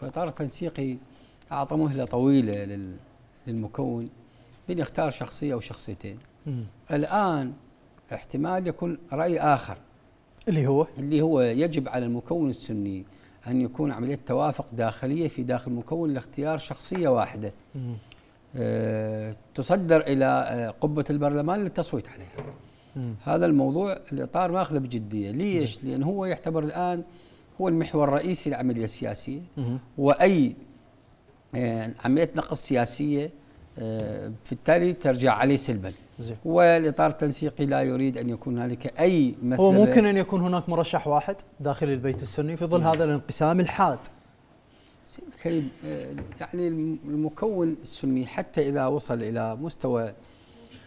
في إطار أعطى مهلة طويلة للمكون بان يختار شخصية أو شخصيتين مم. الآن احتمال يكون رأي آخر اللي هو اللي هو يجب على المكون السني أن يكون عملية توافق داخلية في داخل المكون لاختيار شخصية واحدة أه تصدر إلى آه، قبة البرلمان للتصويت عليها مم. هذا الموضوع الإطار ماخذه بجدية ليش؟ لأن هو يعتبر الآن هو المحور الرئيسي للعملية السياسية وأي آه، عملية نقص سياسية في آه، التالي ترجع عليه سلبا والاطار التنسيقي لا يريد ان يكون هنالك اي مثل هو ممكن ان يكون هناك مرشح واحد داخل البيت السني في ظل هذا الانقسام الحاد سيد الكريم آه، يعني المكون السني حتى اذا وصل الى مستوى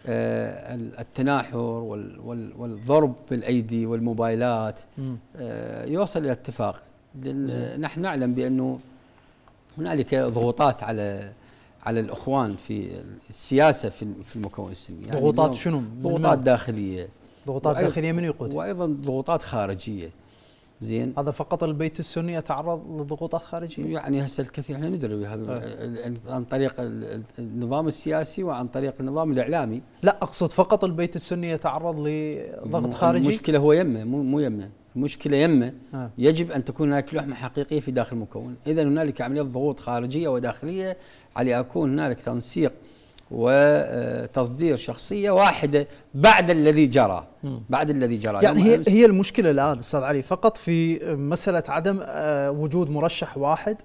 آه، التناحر والضرب بالايدي والموبايلات آه، يوصل الى اتفاق نحن نعلم بانه هنالك ضغوطات على على الاخوان في السياسه في المكون السلمي يعني ضغوطات شنو؟ ضغوطات داخليه ضغوطات داخليه من يقودها؟ وايضا ضغوطات خارجيه زين هذا فقط البيت السني يتعرض لضغوطات خارجيه يعني هسه الكثير احنا ندري هذا آه. عن طريق النظام السياسي وعن طريق النظام الاعلامي لا اقصد فقط البيت السني يتعرض لضغط خارجي المشكله هو يمه مو مو يمه المشكله يمه آه. يجب ان تكون هناك لحمه حقيقيه في داخل المكون اذا هنالك عمليه ضغوط خارجيه وداخليه على اكون هنالك تنسيق وتصدير شخصية واحدة بعد الذي جرى بعد الذي جرى يعني هي, هي المشكلة الآن أستاذ علي فقط في مسألة عدم آه، وجود مرشح واحد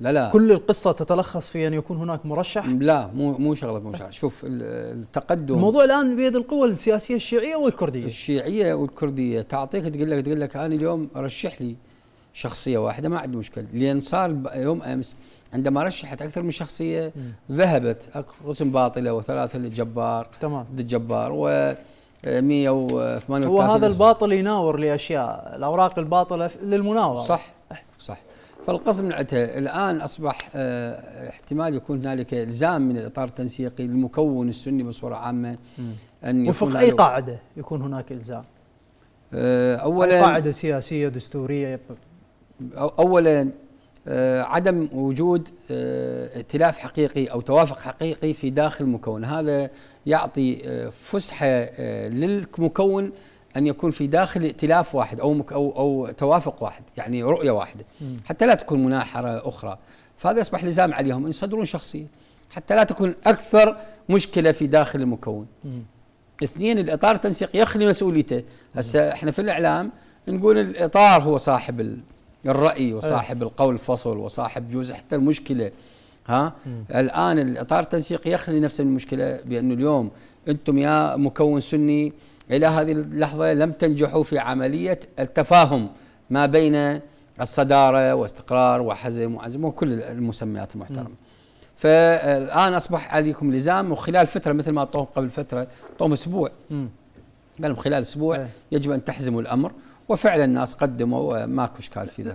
لا لا كل القصة تتلخص في أن يكون هناك مرشح لا مو مو شغلة مرشح شوف التقدم الموضوع الآن بيد القوى السياسية الشيعية والكردية الشيعية والكردية تعطيك تقول لك تقول لك أنا اليوم رشح لي شخصيه واحده ما عندي مشكله لان صار يوم امس عندما رشحت اكثر من شخصيه ذهبت قسم باطله وثلاثه للجبار تمام للجبار و 138 آه، وهذا آه، الباطل يناور لاشياء الاوراق الباطله للمناوره صح صح فالقسم نعته الان اصبح آه، احتمال يكون هنالك الزام من الاطار التنسيقي للمكون السني بصوره عامه ان يكون وفق اي قاعده يكون هناك الزام؟ اولا قاعده سياسيه دستوريه اولا آه، عدم وجود آه، ائتلاف حقيقي او توافق حقيقي في داخل المكون هذا يعطي آه، فسحه للمكون ان يكون في داخل ائتلاف واحد او او او توافق واحد يعني رؤيه واحده حتى لا تكون مناحره اخرى فهذا يصبح لزام عليهم ان يصدرون شخصيه حتى لا تكون اكثر مشكله في داخل المكون اثنين الاطار التنسيقي يخلي مسؤوليته هسه احنا في الاعلام نقول الاطار هو صاحب الرأي وصاحب أيه. القول فصل وصاحب جوز حتى المشكلة ها مم. الآن الإطار التنسيقي يخلي نفس المشكلة بأنه اليوم أنتم يا مكون سني إلى هذه اللحظة لم تنجحوا في عملية التفاهم ما بين الصدارة واستقرار وحزم وعزم وكل المسميات المحترمة مم. فالآن أصبح عليكم لزام وخلال فترة مثل ما أعطوهم قبل فترة أعطوهم أسبوع قالوا خلال أسبوع يجب أن تحزموا الأمر وفعلا الناس قدموا ماكو اشكال في ذلك